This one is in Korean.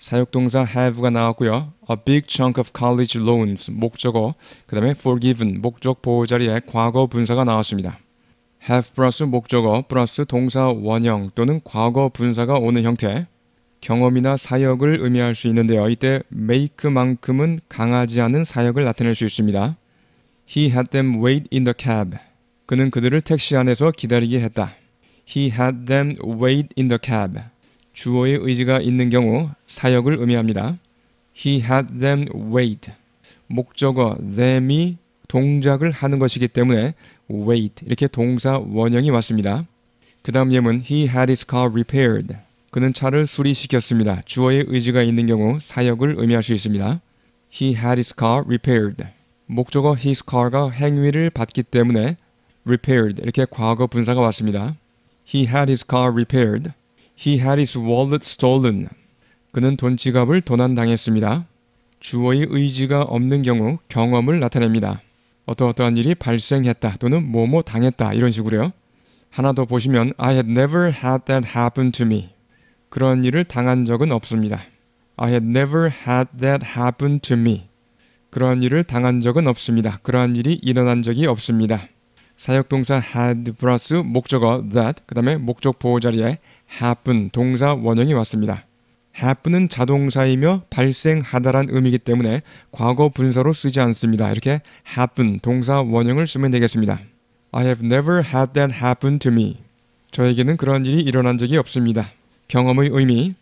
사역동사 have가 나왔고요. A big chunk of college loans 목적어, 그 다음에 forgiven 목적 보호 자리에 과거 분사가 나왔습니다. have 플러스 목적어 플러스 동사 원형 또는 과거 분사가 오는 형태 경험이나 사역을 의미할 수 있는데요. 이때 make만큼은 강하지 않은 사역을 나타낼 수 있습니다. He had them wait in the cab. 그는 그들을 택시 안에서 기다리게 했다. He had them wait in the cab. 주어의 의지가 있는 경우 사역을 의미합니다. He had them wait. 목적어 them이 동작을 하는 것이기 때문에 wait 이렇게 동사 원형이 왔습니다. 그 다음 예문 he had his car repaired. 그는 차를 수리시켰습니다. 주어의 의지가 있는 경우 사역을 의미할 수 있습니다. He had his car repaired. 목적어 his car가 행위를 받기 때문에 repaired 이렇게 과거 분사가 왔습니다. He had his car repaired. He had his wallet stolen. 그는 돈 지갑을 도난당했습니다. 주어의 의지가 없는 경우 경험을 나타냅니다. 어떠어떠한 일이 발생했다 또는 뭐뭐 당했다 이런 식으로요. 하나 더 보시면 I had never had that happen to me. 그런 일을 당한 적은 없습니다. I had never had that happen to me. 그런 일을 당한 적은 없습니다. 그러한 일이 일어난 적이 없습니다. 사역동사 had 플러스 목적어 that 그 다음에 목적 보호 자리에 happen 동사 원형이 왔습니다. happen은 자동사이며 발생하다란 의미이기 때문에 과거 분사로 쓰지 않습니다. 이렇게 happen 동사 원형을 쓰면 되겠습니다. I have never had that happen to me. 저에게는 그런 일이 일어난 적이 없습니다. 경험의 의미